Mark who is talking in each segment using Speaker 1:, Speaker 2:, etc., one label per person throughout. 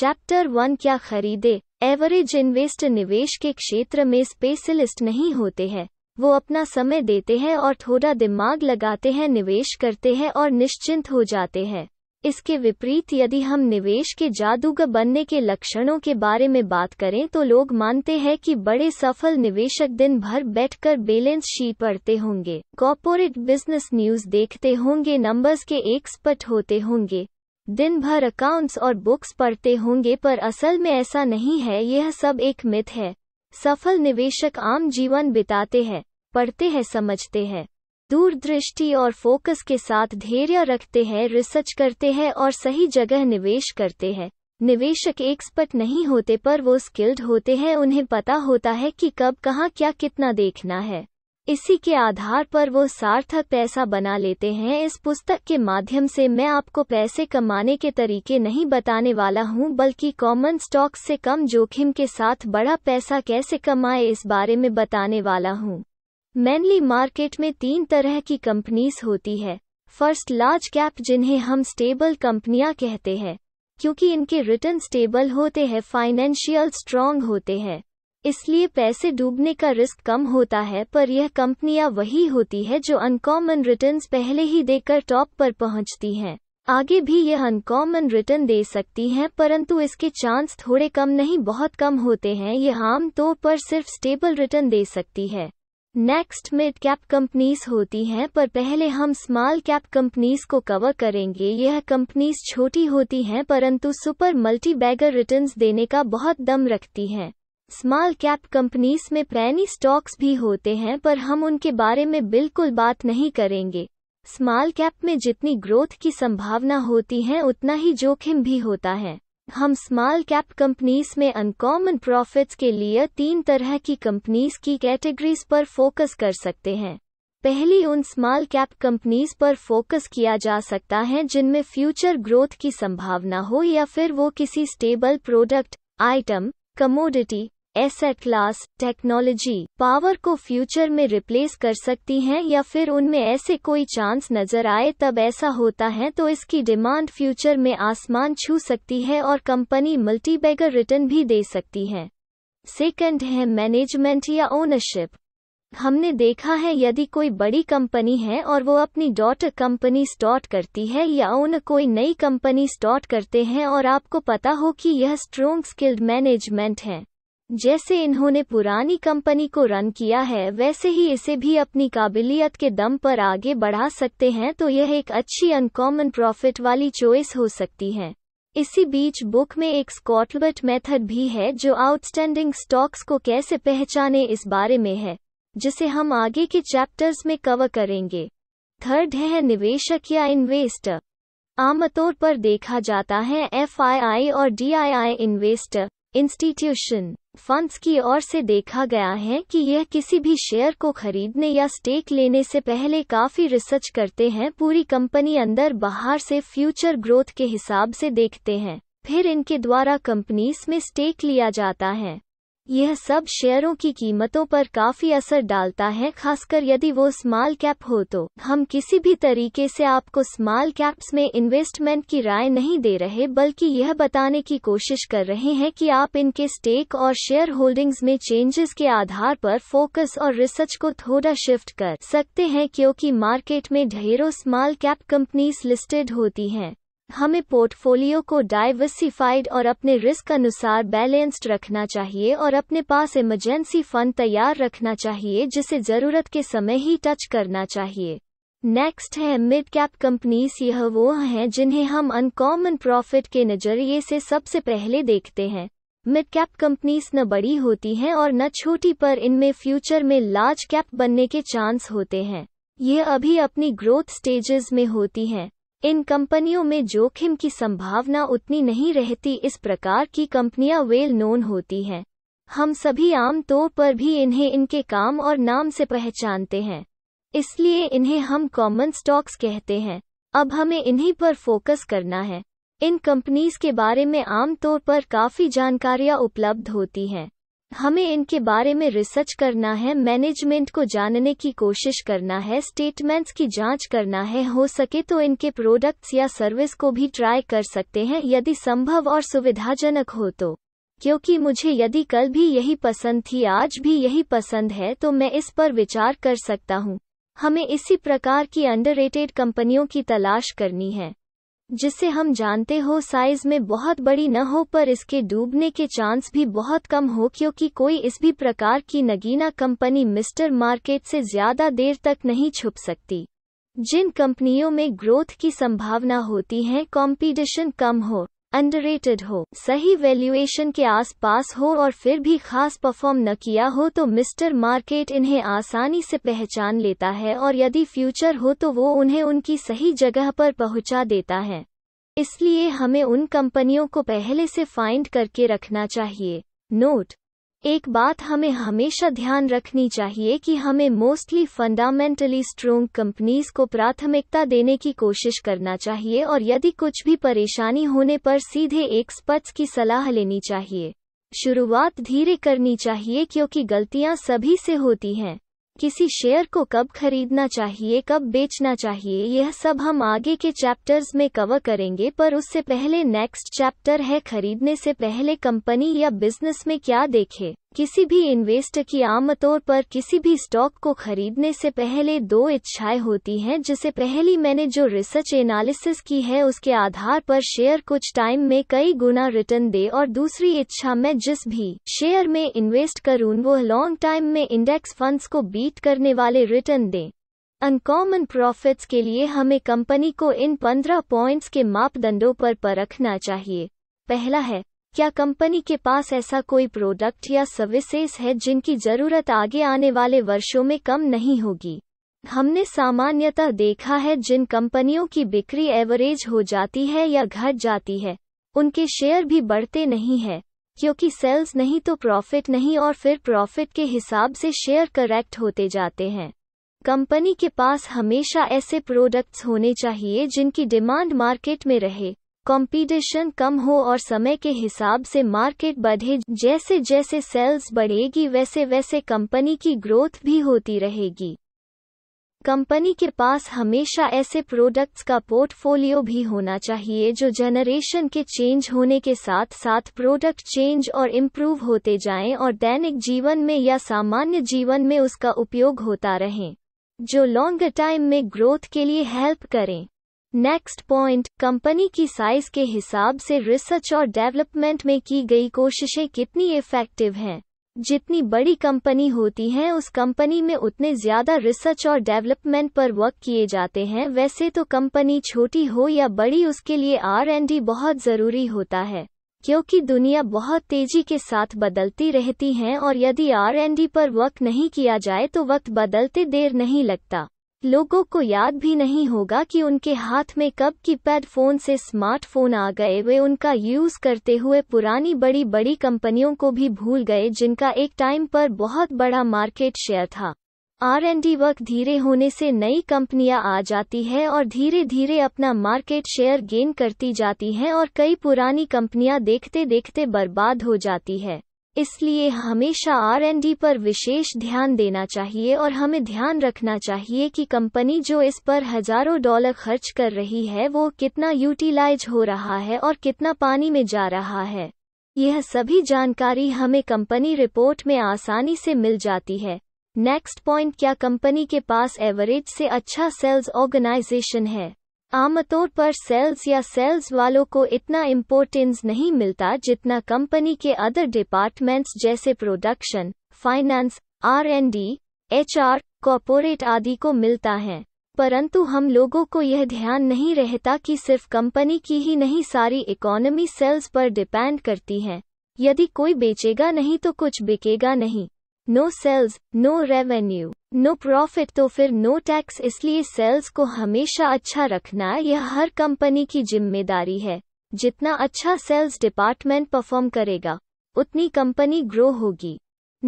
Speaker 1: chapter one क्या खरीदे average invest निवेश के क्षेत्र में स्पेशलिस्ट नहीं होते हैं वो अपना समय देते हैं और थोड़ा दिमाग लगाते हैं निवेश करते हैं और निश्चिंत हो जाते हैं इसके विपरीत यदि हम निवेश के जादूगर बनने के लक्षणों के बारे में बात करें तो लोग मानते हैं कि बड़े सफल निवेशक दिन भर बैठकर बैलेंस शीट पढ़ते होंगे कॉरपोरेट बिजनेस न्यूज देखते होंगे नंबर्स के एक्सपर्ट होते होंगे दिन भर अकाउंट्स और बुक्स पढ़ते होंगे पर असल में ऐसा नहीं है यह सब एक मिथ है सफल निवेशक आम जीवन बिताते हैं पढ़ते हैं समझते हैं दूरदृष्टि और फोकस के साथ धैर्य रखते हैं रिसर्च करते हैं और सही जगह निवेश करते हैं निवेशक एक्सपर्ट नहीं होते पर वो स्किल्ड होते हैं उन्हें पता होता है कि कब कहाँ क्या कितना देखना है इसी के आधार पर वो सार्थक पैसा बना लेते हैं इस पुस्तक के माध्यम से मैं आपको पैसे कमाने के तरीके नहीं बताने वाला हूं बल्कि कॉमन स्टॉक से कम जोखिम के साथ बड़ा पैसा कैसे कमाए इस बारे में बताने वाला हूं मैनली मार्केट में तीन तरह की कंपनीज होती है फर्स्ट लार्ज कैप जिन्हें हम स्टेबल कंपनियां कहते हैं क्योंकि इनके रिटर्न स्टेबल होते हैं फाइनेंशियल स्ट्रांग होते हैं इसलिए पैसे डूबने का रिस्क कम होता है पर यह कंपनियां वही होती है जो अनकॉमन रिटर्न्स पहले ही देकर टॉप पर पहुंचती हैं आगे भी यह अनकॉमन रिटर्न दे सकती हैं परंतु इसके चांस थोड़े कम नहीं बहुत कम होते हैं यह आमतौर पर सिर्फ स्टेबल रिटर्न दे सकती है नेक्स्ट मिड कैप कंपनीज होती हैं पर पहले हम स्मॉल कैप कंपनीज को कवर करेंगे यह कंपनीज छोटी होती हैं परंतु सुपर मल्टी बैगर रिटर्न्स देने का बहुत दम रखती हैं स्मॉल कैप कंपनीज में पैनी स्टॉक्स भी होते हैं पर हम उनके बारे में बिल्कुल बात नहीं करेंगे स्मॉल कैप में जितनी ग्रोथ की संभावना होती है उतना ही जोखिम भी होता है हम स्मॉल कैप कंपनीज में अनकॉमन प्रॉफिट्स के लिए तीन तरह की कंपनीज की कैटेगरीज पर फोकस कर सकते हैं पहली उन स्मॉल कैप कंपनीज पर फोकस किया जा सकता है जिनमें फ्यूचर ग्रोथ की संभावना हो या फिर वो किसी stable product item commodity asset class technology power को फ्यूचर में रिप्लेस कर सकती हैं या फिर उनमें ऐसे कोई चांस नजर आए तब ऐसा होता है तो इसकी डिमांड फ्यूचर में आसमान छू सकती है और कंपनी मल्टीबैगर रिटर्न भी दे सकती है सेकंड है मैनेजमेंट या ओनरशिप हमने देखा है यदि कोई बड़ी कंपनी है और वो अपनी डॉटर कंपनी स्टॉट करती है या ओन कोई नई कंपनी स्टॉट करते हैं और आपको पता हो कि यह स्ट्रोंग स्किल्ड मैनेजमेंट है जैसे इन्होंने पुरानी कंपनी को रन किया है वैसे ही इसे भी अपनी काबिलियत के दम पर आगे बढ़ा सकते हैं तो यह एक अच्छी अनकॉमन प्रॉफिट वाली चॉइस हो सकती है इसी बीच बुक में एक स्कॉटलबर्ट मेथड भी है जो आउटस्टैंडिंग स्टॉक्स को कैसे पहचाने इस बारे में है जिसे हम आगे के चैप्टर्स में कवर करेंगे थर्ड है निवेशक या इन्वेस्टर आमतौर पर देखा जाता है एफ और डी इन्वेस्टर इंस्टीट्यूशन फंड्स की ओर से देखा गया है कि यह किसी भी शेयर को खरीदने या स्टेक लेने से पहले काफी रिसर्च करते हैं पूरी कंपनी अंदर बाहर से फ्यूचर ग्रोथ के हिसाब से देखते हैं फिर इनके द्वारा कंपनीज में स्टेक लिया जाता है यह सब शेयरों की कीमतों पर काफी असर डालता है खासकर यदि वो स्मॉल कैप हो तो हम किसी भी तरीके से आपको स्मॉल कैप्स में इन्वेस्टमेंट की राय नहीं दे रहे बल्कि यह बताने की कोशिश कर रहे हैं कि आप इनके स्टेक और शेयर होल्डिंग्स में चेंजेस के आधार पर फोकस और रिसर्च को थोड़ा शिफ्ट कर सकते हैं क्योंकि मार्केट में ढेरों स्मॉल कैप कंपनीज लिस्टेड होती हैं हमें पोर्टफोलियो को डाइवर्सिफाइड और अपने रिस्क अनुसार बैलेंस्ड रखना चाहिए और अपने पास इमरजेंसी फंड तैयार रखना चाहिए जिसे जरूरत के समय ही टच करना चाहिए नेक्स्ट है मिड कैप कंपनीज यह वो हैं जिन्हें हम अनकॉमन प्रॉफिट के नज़रिए से सबसे पहले देखते हैं मिड कैप कंपनीज न बड़ी होती हैं और न छोटी पर इनमें फ्यूचर में लार्ज कैप बनने के चांस होते हैं ये अभी अपनी ग्रोथ स्टेजेस में होती हैं इन कंपनियों में जोखिम की संभावना उतनी नहीं रहती इस प्रकार की कंपनियां वेल नोन होती हैं हम सभी आम तौर पर भी इन्हें इनके काम और नाम से पहचानते हैं इसलिए इन्हें हम कॉमन स्टॉक्स कहते हैं अब हमें इन्हीं पर फोकस करना है इन कंपनीज के बारे में आमतौर पर काफ़ी जानकारियां उपलब्ध होती हैं हमें इनके बारे में रिसर्च करना है मैनेजमेंट को जानने की कोशिश करना है स्टेटमेंट्स की जांच करना है हो सके तो इनके प्रोडक्ट्स या सर्विस को भी ट्राई कर सकते हैं यदि संभव और सुविधाजनक हो तो क्योंकि मुझे यदि कल भी यही पसंद थी आज भी यही पसंद है तो मैं इस पर विचार कर सकता हूँ हमें इसी प्रकार की अंडर कंपनियों की तलाश करनी है जिसे हम जानते हो साइज में बहुत बड़ी न हो पर इसके डूबने के चांस भी बहुत कम हो क्योंकि कोई इस भी प्रकार की नगीना कंपनी मिस्टर मार्केट से ज्यादा देर तक नहीं छुप सकती जिन कंपनियों में ग्रोथ की संभावना होती है कंपटीशन कम हो अंडररेटेड हो सही वैल्यूएशन के आसपास हो और फिर भी खास परफॉर्म न किया हो तो मिस्टर मार्केट इन्हें आसानी से पहचान लेता है और यदि फ्यूचर हो तो वो उन्हें उनकी सही जगह पर पहुंचा देता है इसलिए हमें उन कंपनियों को पहले से फाइंड करके रखना चाहिए नोट एक बात हमें हमेशा ध्यान रखनी चाहिए कि हमें मोस्टली फंडामेंटली स्ट्रोंग कंपनीज को प्राथमिकता देने की कोशिश करना चाहिए और यदि कुछ भी परेशानी होने पर सीधे एक्सपर्ट्स की सलाह लेनी चाहिए शुरुआत धीरे करनी चाहिए क्योंकि गलतियां सभी से होती हैं किसी शेयर को कब खरीदना चाहिए कब बेचना चाहिए यह सब हम आगे के चैप्टर्स में कवर करेंगे पर उससे पहले नेक्स्ट चैप्टर है खरीदने से पहले कंपनी या बिजनेस में क्या देखें किसी भी इन्वेस्टर की आम तौर पर किसी भी स्टॉक को खरीदने से पहले दो इच्छाएं होती हैं जिसे पहली मैंने जो रिसर्च एनालिसिस की है उसके आधार पर शेयर कुछ टाइम में कई गुना रिटर्न दे और दूसरी इच्छा मैं जिस भी शेयर में इन्वेस्ट करूं वो लॉन्ग टाइम में इंडेक्स फंड्स को बीट करने वाले रिटर्न दें अनकॉमन प्रॉफिट्स के लिए हमें कंपनी को इन पंद्रह पॉइंट्स के मापदंडों पर परखना चाहिए पहला है क्या कंपनी के पास ऐसा कोई प्रोडक्ट या सर्विसेज है जिनकी जरूरत आगे आने वाले वर्षों में कम नहीं होगी हमने सामान्यतः देखा है जिन कंपनियों की बिक्री एवरेज हो जाती है या घट जाती है उनके शेयर भी बढ़ते नहीं है क्योंकि सेल्स नहीं तो प्रॉफिट नहीं और फिर प्रॉफिट के हिसाब से शेयर करेक्ट होते जाते हैं कंपनी के पास हमेशा ऐसे प्रोडक्ट्स होने चाहिए जिनकी डिमांड मार्केट में रहे कंपटीशन कम हो और समय के हिसाब से मार्केट बढ़े जैसे जैसे सेल्स बढ़ेगी वैसे वैसे कंपनी की ग्रोथ भी होती रहेगी कंपनी के पास हमेशा ऐसे प्रोडक्ट्स का पोर्टफोलियो भी होना चाहिए जो जनरेशन के चेंज होने के साथ साथ प्रोडक्ट चेंज और इम्प्रूव होते जाएं और दैनिक जीवन में या सामान्य जीवन में उसका उपयोग होता रहें जो लॉन्ग टाइम में ग्रोथ के लिए हेल्प करें नेक्स्ट पॉइंट कंपनी की साइज के हिसाब से रिसर्च और डेवलपमेंट में की गई कोशिशें कितनी इफेक्टिव हैं जितनी बड़ी कंपनी होती है उस कंपनी में उतने ज्यादा रिसर्च और डेवलपमेंट पर वर्क किए जाते हैं वैसे तो कंपनी छोटी हो या बड़ी उसके लिए आर एंड डी बहुत जरूरी होता है क्योंकि दुनिया बहुत तेजी के साथ बदलती रहती है और यदि आर एंड डी पर वर्क नहीं किया जाए तो वक्त बदलते देर नहीं लगता लोगों को याद भी नहीं होगा कि उनके हाथ में कब की पैड फोन से स्मार्टफोन आ गए वे उनका यूज करते हुए पुरानी बड़ी बड़ी कंपनियों को भी भूल गए जिनका एक टाइम पर बहुत बड़ा मार्केट शेयर था आर एंड डी वर्क धीरे होने से नई कंपनियां आ जाती है और धीरे धीरे अपना मार्केट शेयर गेन करती जाती हैं और कई पुरानी कंपनियां देखते देखते बर्बाद हो जाती है इसलिए हमेशा आर एंड डी पर विशेष ध्यान देना चाहिए और हमें ध्यान रखना चाहिए कि कंपनी जो इस पर हजारों डॉलर खर्च कर रही है वो कितना यूटिलाइज हो रहा है और कितना पानी में जा रहा है यह सभी जानकारी हमें कंपनी रिपोर्ट में आसानी से मिल जाती है नेक्स्ट पॉइंट क्या कंपनी के पास एवरेज से अच्छा सेल्स ऑर्गेनाइजेशन है आमतौर पर सेल्स या सेल्स वालों को इतना इम्पोर्टेंस नहीं मिलता जितना कंपनी के अदर डिपार्टमेंट्स जैसे production finance R n D HR आर कॉपोरेट आदि को मिलता है परंतु हम लोगों को यह ध्यान नहीं रहता कि सिर्फ कंपनी की ही नहीं सारी इकोनॉमी सेल्स पर डिपेंड करती है यदि कोई बेचेगा नहीं तो कुछ बिकेगा नहीं no sales no revenue no profit तो फिर नो टैक्स इसलिए सेल्स को हमेशा अच्छा रखना यह हर कंपनी की जिम्मेदारी है जितना अच्छा सेल्स डिपार्टमेंट परफॉर्म करेगा उतनी कंपनी ग्रो होगी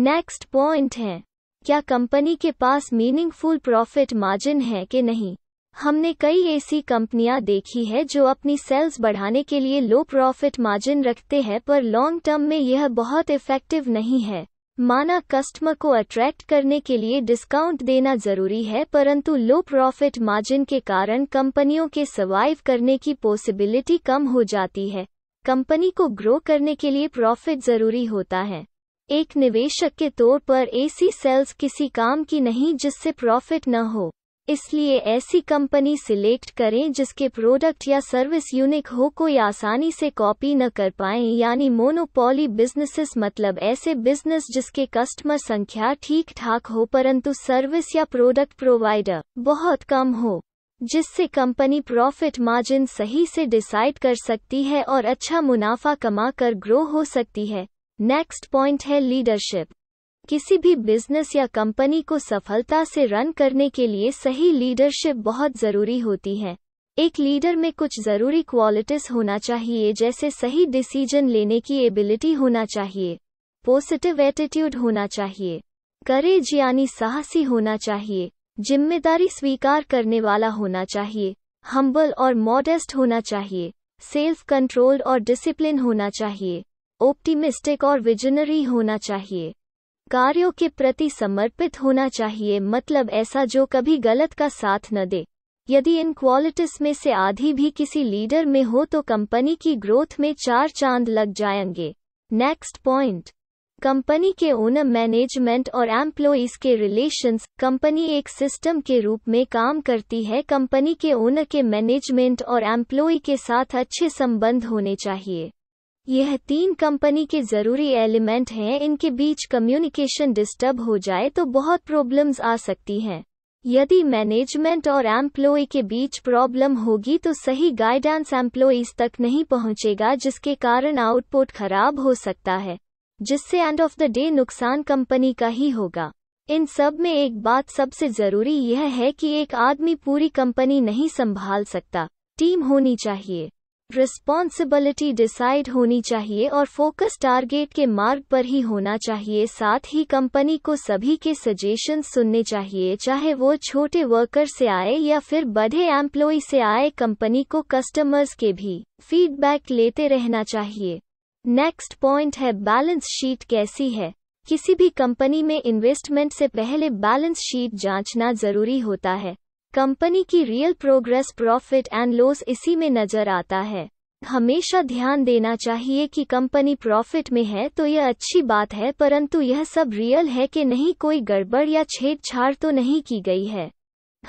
Speaker 1: नेक्स्ट पॉइंट है क्या कंपनी के पास मीनिंगफुल प्रॉफिट मार्जिन है कि नहीं हमने कई ऐसी कंपनियां देखी है जो अपनी सेल्स बढ़ाने के लिए लो प्रॉफिट मार्जिन रखते हैं पर लॉन्ग टर्म में यह बहुत इफेक्टिव नहीं है माना कस्टमर को अट्रैक्ट करने के लिए डिस्काउंट देना जरूरी है परंतु लो प्रॉफिट मार्जिन के कारण कंपनियों के सर्वाइव करने की पॉसिबिलिटी कम हो जाती है कंपनी को ग्रो करने के लिए प्रॉफिट जरूरी होता है एक निवेशक के तौर पर एसी सेल्स किसी काम की नहीं जिससे प्रॉफिट न हो इसलिए ऐसी कंपनी सिलेक्ट करें जिसके प्रोडक्ट या सर्विस यूनिक हो कोई आसानी से कॉपी न कर पाए यानी मोनोपोली बिजनेसेस मतलब ऐसे बिजनेस जिसके कस्टमर संख्या ठीक ठाक हो परंतु सर्विस या प्रोडक्ट प्रोवाइडर बहुत कम हो जिससे कंपनी प्रॉफिट मार्जिन सही से डिसाइड कर सकती है और अच्छा मुनाफा कमा कर ग्रो हो सकती है नेक्स्ट पॉइंट है लीडरशिप किसी भी बिजनेस या कंपनी को सफलता से रन करने के लिए सही लीडरशिप बहुत जरूरी होती है एक लीडर में कुछ जरूरी क्वालिटीज होना चाहिए जैसे सही डिसीजन लेने की एबिलिटी होना चाहिए पॉजिटिव एटीट्यूड होना चाहिए करेज यानी साहसी होना चाहिए जिम्मेदारी स्वीकार करने वाला होना चाहिए हम्बल और मॉडेस्ट होना चाहिए सेल्फ कंट्रोल और डिसिप्लिन होना चाहिए ऑप्टिमिस्टिक और विजनरी होना चाहिए कार्यों के प्रति समर्पित होना चाहिए मतलब ऐसा जो कभी गलत का साथ न दे यदि इन क्वालिटीज में से आधी भी किसी लीडर में हो तो कंपनी की ग्रोथ में चार चांद लग जाएंगे नेक्स्ट पॉइंट कंपनी के ओनर मैनेजमेंट और एम्प्लॉइज के रिलेशंस कंपनी एक सिस्टम के रूप में काम करती है कंपनी के ओनर के मैनेजमेंट और एम्प्लॉय के साथ अच्छे संबंध होने चाहिए यह तीन कंपनी के जरूरी एलिमेंट हैं इनके बीच कम्युनिकेशन डिस्टर्ब हो जाए तो बहुत प्रॉब्लम्स आ सकती हैं यदि मैनेजमेंट और एम्प्लॉय के बीच प्रॉब्लम होगी तो सही गाइडेंस एम्प्लॉयज तक नहीं पहुंचेगा जिसके कारण आउटपुट खराब हो सकता है जिससे एंड ऑफ द डे नुकसान कंपनी का ही होगा इन सब में एक बात सबसे जरूरी यह है कि एक आदमी पूरी कंपनी नहीं संभाल सकता टीम होनी चाहिए रिस्पॉन्सिबिलिटी डिसाइड होनी चाहिए और फोकस टारगेट के मार्ग पर ही होना चाहिए साथ ही कंपनी को सभी के सजेशन सुनने चाहिए चाहे वो छोटे वर्कर से आए या फिर बढ़े एम्प्लॉय से आए कंपनी को कस्टमर्स के भी फीडबैक लेते रहना चाहिए नेक्स्ट पॉइंट है बैलेंस शीट कैसी है किसी भी कंपनी में इन्वेस्टमेंट से पहले बैलेंस शीट जांचना जरूरी होता है कंपनी की real progress profit and loss इसी में नजर आता है हमेशा ध्यान देना चाहिए कि कंपनी प्रॉफिट में है तो यह अच्छी बात है परंतु यह सब रियल है कि नहीं कोई गड़बड़ या छेड़छाड़ तो नहीं की गई है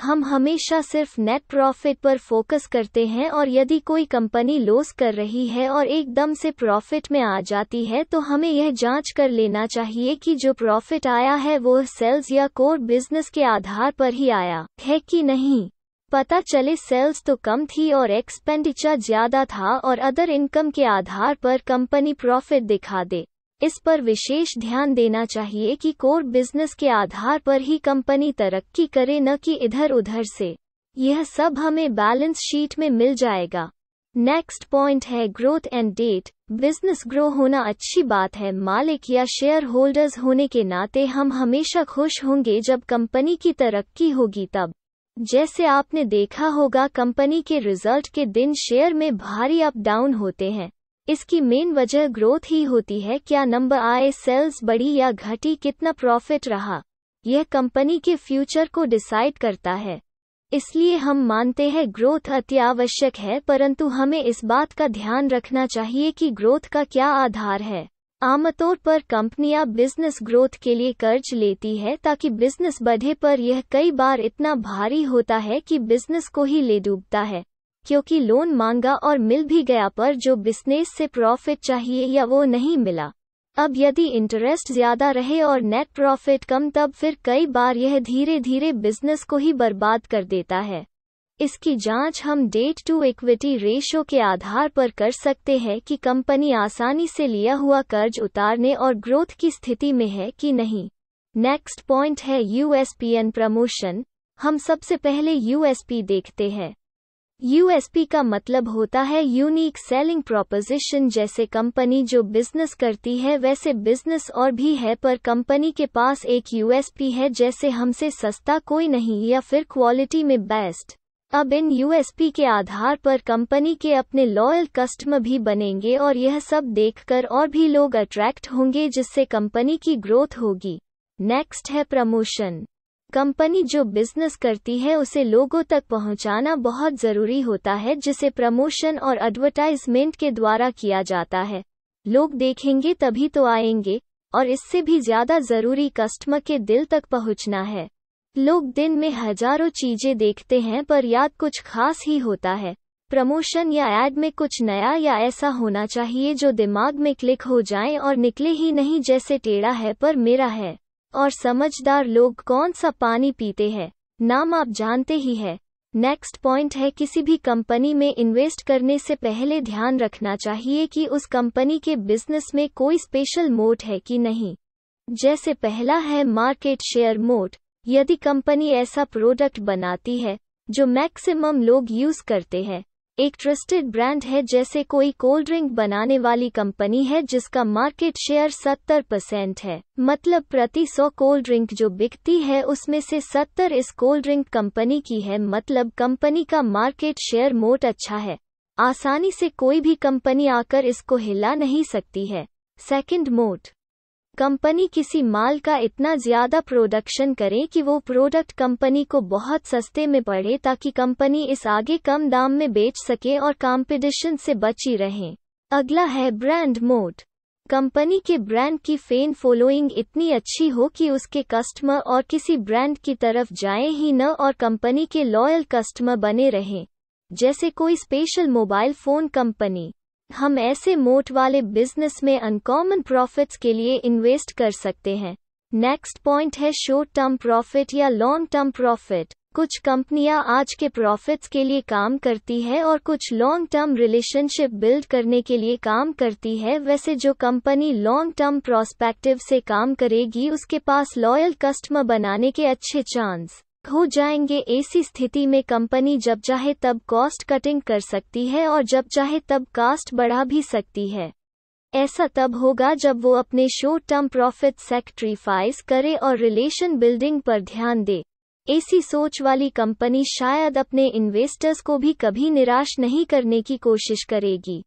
Speaker 1: हम हमेशा सिर्फ नेट प्रॉफिट पर फोकस करते हैं और यदि कोई कंपनी लॉस कर रही है और एकदम से प्रॉफिट में आ जाती है तो हमें यह जांच कर लेना चाहिए कि जो प्रॉफिट आया है वो सेल्स या कोर बिजनेस के आधार पर ही आया है कि नहीं पता चले सेल्स तो कम थी और एक्सपेंडिचर ज्यादा था और अदर इनकम के आधार पर कंपनी प्रॉफिट दिखा दे इस पर विशेष ध्यान देना चाहिए कि कोर बिजनेस के आधार पर ही कंपनी तरक्की करे न कि इधर उधर से यह सब हमें बैलेंस शीट में मिल जाएगा नेक्स्ट पॉइंट है growth and debt business grow होना अच्छी बात है मालिक या शेयर होल्डर्स होने के नाते हम हमेशा खुश होंगे जब कंपनी की तरक्की होगी तब जैसे आपने देखा होगा कंपनी के रिजल्ट के दिन शेयर में भारी अप डाउन होते हैं इसकी मेन वजह ग्रोथ ही होती है क्या नंबर आए सेल्स बढ़ी या घटी कितना प्रॉफिट रहा यह कंपनी के फ्यूचर को डिसाइड करता है इसलिए हम मानते हैं ग्रोथ अत्यावश्यक है परंतु हमें इस बात का ध्यान रखना चाहिए कि ग्रोथ का क्या आधार है आमतौर पर कंपनियां बिजनेस ग्रोथ के लिए कर्ज लेती है ताकि बिजनेस बढ़े पर यह कई बार इतना भारी होता है कि बिजनेस को ही ले डूबता है क्योंकि लोन मांगा और मिल भी गया पर जो बिजनेस से प्रॉफिट चाहिए या वो नहीं मिला अब यदि इंटरेस्ट ज्यादा रहे और नेट प्रॉफिट कम तब फिर कई बार यह धीरे धीरे बिजनेस को ही बर्बाद कर देता है इसकी जांच हम डेट टू इक्विटी रेशो के आधार पर कर सकते हैं कि कंपनी आसानी से लिया हुआ कर्ज उतारने और ग्रोथ की स्थिति में है कि नहीं नेक्स्ट पॉइंट है यूएसपीएन प्रमोशन हम सबसे पहले यूएसपी देखते हैं यूएसपी का मतलब होता है यूनिक सेलिंग प्रोपोजिशन जैसे कंपनी जो बिजनेस करती है वैसे बिजनेस और भी है पर कंपनी के पास एक यूएसपी है जैसे हमसे सस्ता कोई नहीं या फिर क्वालिटी में बेस्ट अब इन यूएसपी के आधार पर कंपनी के अपने लॉयल कस्टमर भी बनेंगे और यह सब देखकर और भी लोग अट्रैक्ट होंगे जिससे कंपनी की ग्रोथ होगी नेक्स्ट है प्रमोशन कंपनी जो बिजनेस करती है उसे लोगों तक पहुंचाना बहुत जरूरी होता है जिसे प्रमोशन और एडवर्टाइजमेंट के द्वारा किया जाता है लोग देखेंगे तभी तो आएंगे और इससे भी ज्यादा जरूरी कस्टमर के दिल तक पहुंचना है लोग दिन में हजारों चीजें देखते हैं पर याद कुछ खास ही होता है प्रमोशन या एड में कुछ नया या ऐसा होना चाहिए जो दिमाग में क्लिक हो जाए और निकले ही नहीं जैसे टेढ़ा है पर मेरा है और समझदार लोग कौन सा पानी पीते हैं नाम आप जानते ही है नेक्स्ट पॉइंट है किसी भी कंपनी में इन्वेस्ट करने से पहले ध्यान रखना चाहिए कि उस कंपनी के बिजनेस में कोई स्पेशल मोट है कि नहीं जैसे पहला है मार्केट शेयर मोट यदि कंपनी ऐसा प्रोडक्ट बनाती है जो मैक्सिमम लोग यूज करते हैं एक ट्रस्टेड ब्रांड है जैसे कोई कोल्ड ड्रिंक बनाने वाली कंपनी है जिसका मार्केट शेयर 70 परसेंट है मतलब प्रति 100 कोल्ड ड्रिंक जो बिकती है उसमें से 70 इस कोल्ड ड्रिंक कंपनी की है मतलब कंपनी का मार्केट शेयर मोट अच्छा है आसानी से कोई भी कंपनी आकर इसको हिला नहीं सकती है सेकंड मोट कंपनी किसी माल का इतना ज्यादा प्रोडक्शन करे कि वो प्रोडक्ट कंपनी को बहुत सस्ते में पड़े ताकि कंपनी इस आगे कम दाम में बेच सके और कंपटीशन से बची रहे अगला है ब्रांड मोड कंपनी के ब्रांड की फ़ेन फॉलोइंग इतनी अच्छी हो कि उसके कस्टमर और किसी ब्रांड की तरफ जाए ही न और कंपनी के लॉयल कस्टमर बने रहें जैसे कोई स्पेशल मोबाइल फोन कंपनी हम ऐसे मोट वाले बिजनेस में अनकॉमन प्रॉफिट्स के लिए इन्वेस्ट कर सकते हैं नेक्स्ट पॉइंट है शॉर्ट टर्म प्रॉफिट या लॉन्ग टर्म प्रॉफिट कुछ कंपनियां आज के प्रॉफिट्स के लिए काम करती है और कुछ लॉन्ग टर्म रिलेशनशिप बिल्ड करने के लिए काम करती है वैसे जो कंपनी लॉन्ग टर्म प्रोस्पेक्टिव से काम करेगी उसके पास लॉयल कस्टमर बनाने के अच्छे चांस हो जाएंगे ऐसी स्थिति में कंपनी जब चाहे तब कॉस्ट कटिंग कर सकती है और जब चाहे तब कास्ट बढ़ा भी सकती है ऐसा तब होगा जब वो अपने शॉर्ट टर्म प्रॉफिट सेक्ट्रीफाइस करे और रिलेशन बिल्डिंग पर ध्यान दे ऐसी सोच वाली कंपनी शायद अपने इन्वेस्टर्स को भी कभी निराश नहीं करने की कोशिश करेगी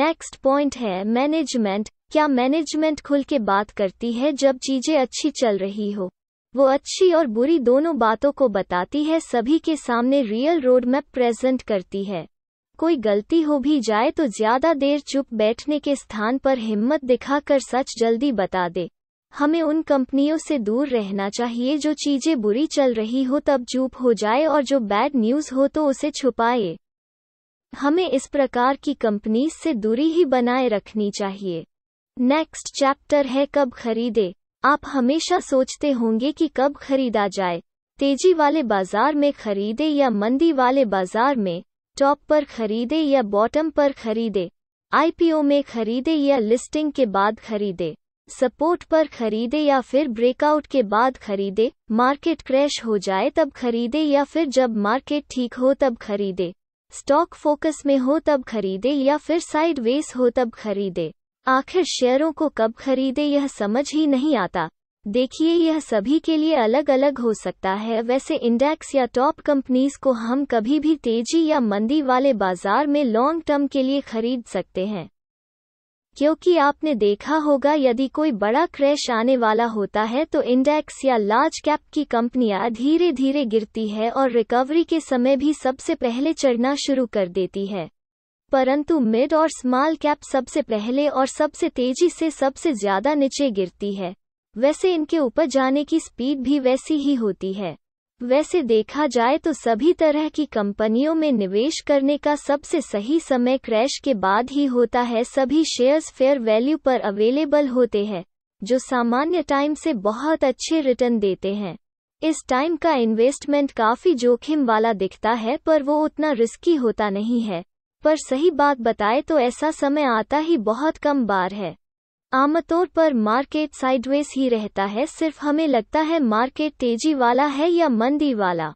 Speaker 1: नेक्स्ट पॉइंट है मैनेजमेंट क्या मैनेजमेंट खुल के बात करती है जब चीजें अच्छी चल रही हो वो अच्छी और बुरी दोनों बातों को बताती है सभी के सामने रियल रोड मैप प्रेजेंट करती है कोई गलती हो भी जाए तो ज्यादा देर चुप बैठने के स्थान पर हिम्मत दिखाकर सच जल्दी बता दे हमें उन कंपनियों से दूर रहना चाहिए जो चीजें बुरी चल रही हो तब चुप हो जाए और जो बैड न्यूज हो तो उसे छुपाए हमें इस प्रकार की कंपनीज से दूरी ही बनाए रखनी चाहिए नेक्स्ट चैप्टर है कब खरीदे आप हमेशा सोचते होंगे कि कब खरीदा जाए तेजी वाले बाजार में खरीदे या मंदी वाले बाजार में टॉप पर खरीदे या बॉटम पर खरीदे आईपीओ में खरीदे या लिस्टिंग के बाद खरीदे सपोर्ट पर खरीदे या फिर ब्रेकआउट के बाद खरीदे मार्केट क्रैश हो जाए तब खरीदे या फिर जब मार्केट ठीक हो तब खरीदे स्टॉक फोकस में हो तब खरीदे या फिर साइडवेज हो तब खरीदे आखिर शेयरों को कब खरीदे यह समझ ही नहीं आता देखिए यह सभी के लिए अलग अलग हो सकता है वैसे इंडेक्स या टॉप कंपनीज को हम कभी भी तेजी या मंदी वाले बाजार में लॉन्ग टर्म के लिए खरीद सकते हैं क्योंकि आपने देखा होगा यदि कोई बड़ा क्रैश आने वाला होता है तो इंडेक्स या लार्ज कैप की कंपनियां धीरे धीरे गिरती है और रिकवरी के समय भी सबसे पहले चढ़ना शुरू कर देती है परंतु मिड और स्मॉल कैप सबसे पहले और सबसे तेजी से सबसे ज्यादा नीचे गिरती है वैसे इनके ऊपर जाने की स्पीड भी वैसी ही होती है वैसे देखा जाए तो सभी तरह की कंपनियों में निवेश करने का सबसे सही समय क्रैश के बाद ही होता है सभी शेयर्स फेयर वैल्यू पर अवेलेबल होते हैं जो सामान्य टाइम से बहुत अच्छे रिटर्न देते हैं इस टाइम का इन्वेस्टमेंट काफी जोखिम वाला दिखता है पर वो उतना रिस्की होता नहीं है पर सही बात बताए तो ऐसा समय आता ही बहुत कम बार है आमतौर पर मार्केट साइडवेज ही रहता है सिर्फ हमें लगता है मार्केट तेजी वाला है या मंदी वाला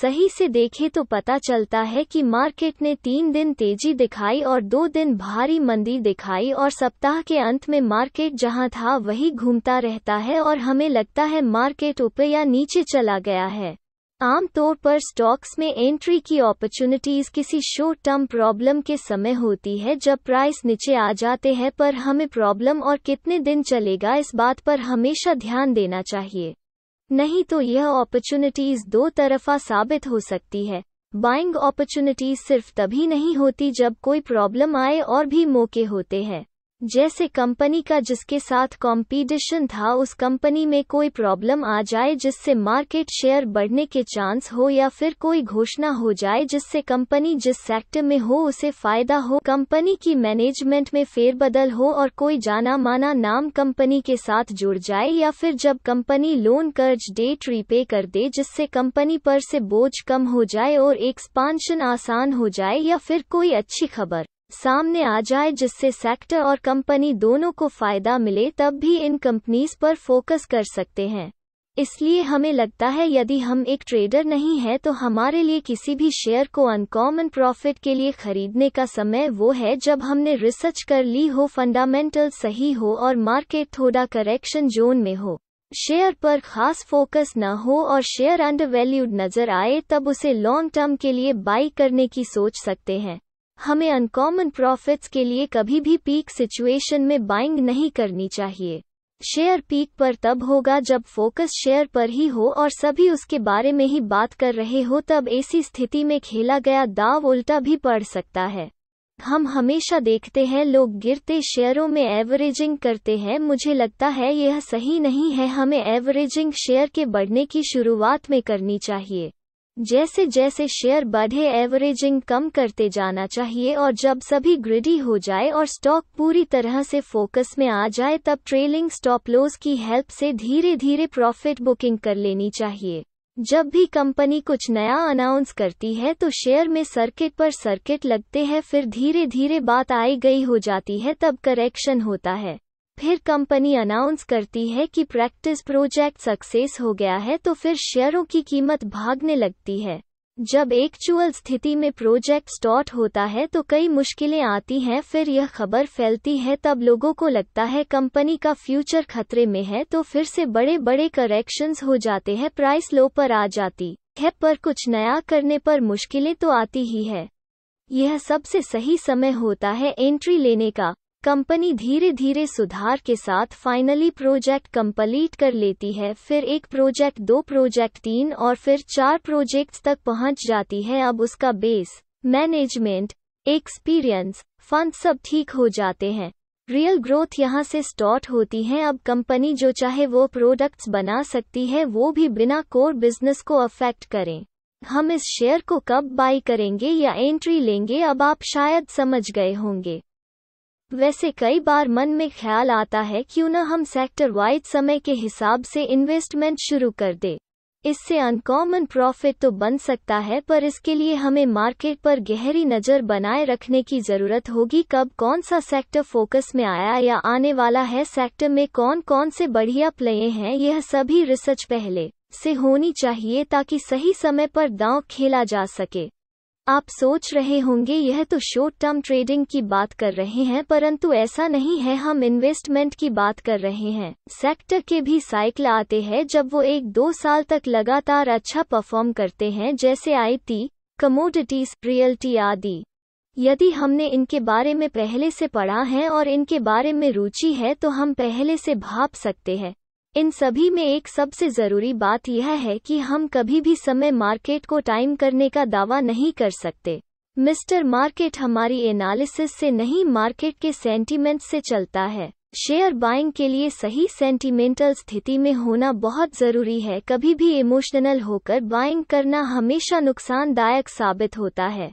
Speaker 1: सही से देखें तो पता चलता है कि मार्केट ने तीन दिन तेजी दिखाई और दो दिन भारी मंदी दिखाई और सप्ताह के अंत में मार्केट जहां था वही घूमता रहता है और हमें लगता है मार्केट ऊपर या नीचे चला गया है आमतौर पर स्टॉक्स में एंट्री की अपॉर्चुनिटीज किसी शॉर्ट टर्म प्रॉब्लम के समय होती है जब प्राइस नीचे आ जाते हैं पर हमें प्रॉब्लम और कितने दिन चलेगा इस बात पर हमेशा ध्यान देना चाहिए नहीं तो यह अपॉर्चुनिटीज दो तरफा साबित हो सकती है बाइंग अपॉर्चुनिटीज सिर्फ तभी नहीं होती जब कोई प्रॉब्लम आए और भी मौके होते हैं जैसे कंपनी का जिसके साथ कंपटीशन था उस कंपनी में कोई प्रॉब्लम आ जाए जिससे मार्केट शेयर बढ़ने के चांस हो या फिर कोई घोषणा हो जाए जिससे कंपनी जिस सेक्टर में हो उसे फायदा हो कंपनी की मैनेजमेंट में फेरबदल हो और कोई जाना माना नाम कंपनी के साथ जुड़ जाए या फिर जब कंपनी लोन कर्ज डेट रिपे कर दे जिससे कंपनी पर से बोझ कम हो जाए और एक्सपांशन आसान हो जाए या फिर कोई अच्छी खबर सामने आ जाए जिससे सेक्टर और कंपनी दोनों को फायदा मिले तब भी इन कंपनीज पर फोकस कर सकते हैं इसलिए हमें लगता है यदि हम एक ट्रेडर नहीं है तो हमारे लिए किसी भी शेयर को अनकॉमन प्रॉफिट के लिए खरीदने का समय वो है जब हमने रिसर्च कर ली हो फंडामेंटल सही हो और मार्केट थोड़ा करेक्शन जोन में हो शेयर पर खास फोकस न हो और शेयर अंडर वैल्यूड नजर आए तब उसे लॉन्ग टर्म के लिए बाई करने की सोच सकते हैं हमें अनकॉमन प्रॉफिट्स के लिए कभी भी पीक सिचुएशन में बाइंग नहीं करनी चाहिए शेयर पीक पर तब होगा जब फोकस शेयर पर ही हो और सभी उसके बारे में ही बात कर रहे हो तब ऐसी स्थिति में खेला गया दाव उल्टा भी पड़ सकता है हम हमेशा देखते हैं लोग गिरते शेयरों में एवरेजिंग करते हैं मुझे लगता है यह सही नहीं है हमें एवरेजिंग शेयर के बढ़ने की शुरुआत में करनी चाहिए जैसे जैसे शेयर बढ़े एवरेजिंग कम करते जाना चाहिए और जब सभी ग्रिडी हो जाए और स्टॉक पूरी तरह से फोकस में आ जाए तब ट्रेलिंग स्टॉप लॉस की हेल्प से धीरे धीरे प्रॉफिट बुकिंग कर लेनी चाहिए जब भी कंपनी कुछ नया अनाउंस करती है तो शेयर में सर्किट पर सर्किट लगते हैं फिर धीरे धीरे बात आई गई हो जाती है तब करेक्शन होता है फिर कंपनी अनाउंस करती है कि प्रैक्टिस प्रोजेक्ट सक्सेस हो गया है तो फिर शेयरों की कीमत भागने लगती है जब एक्चुअल स्थिति में प्रोजेक्ट स्टॉट होता है तो कई मुश्किलें आती हैं फिर यह खबर फैलती है तब लोगों को लगता है कंपनी का फ्यूचर खतरे में है तो फिर से बड़े बड़े करेक्शंस हो जाते हैं प्राइस लो पर आ जाती है पर कुछ नया करने पर मुश्किलें तो आती ही है यह सबसे सही समय होता है एंट्री लेने का कंपनी धीरे धीरे सुधार के साथ फाइनली प्रोजेक्ट कंप्लीट कर लेती है फिर एक प्रोजेक्ट दो प्रोजेक्ट तीन और फिर चार प्रोजेक्ट्स तक पहुंच जाती है अब उसका बेस मैनेजमेंट एक्सपीरियंस फंड सब ठीक हो जाते हैं रियल ग्रोथ यहाँ से स्टार्ट होती है अब कंपनी जो चाहे वो प्रोडक्ट्स बना सकती है वो भी बिना कोर बिजनेस को अफेक्ट करें हम इस शेयर को कब बाई करेंगे या एंट्री लेंगे अब आप शायद समझ गए होंगे वैसे कई बार मन में ख्याल आता है क्यों न हम सेक्टर वाइज समय के हिसाब से इन्वेस्टमेंट शुरू कर दे इससे अनकॉमन प्रॉफिट तो बन सकता है पर इसके लिए हमें मार्केट पर गहरी नज़र बनाए रखने की ज़रूरत होगी कब कौन सा सेक्टर फोकस में आया या आने वाला है सेक्टर में कौन कौन से बढ़िया प्लेय हैं यह सभी रिसर्च पहले से होनी चाहिए ताकि सही समय पर दांव खेला जा सके आप सोच रहे होंगे यह तो शॉर्ट टर्म ट्रेडिंग की बात कर रहे हैं परंतु ऐसा नहीं है हम इन्वेस्टमेंट की बात कर रहे हैं सेक्टर के भी साइकिल आते हैं जब वो एक दो साल तक लगातार अच्छा परफॉर्म करते हैं जैसे आईटी, कमोडिटीज रियल्टी आदि यदि हमने इनके बारे में पहले से पढ़ा है और इनके बारे में रुचि है तो हम पहले से भाप सकते हैं इन सभी में एक सबसे ज़रूरी बात यह है कि हम कभी भी समय मार्केट को टाइम करने का दावा नहीं कर सकते मिस्टर मार्केट हमारी एनालिसिस से नहीं मार्केट के सेंटीमेंट से चलता है शेयर बाइंग के लिए सही सेंटीमेंटल स्थिति में होना बहुत ज़रूरी है कभी भी इमोशनल होकर बाइंग करना हमेशा नुकसानदायक साबित होता है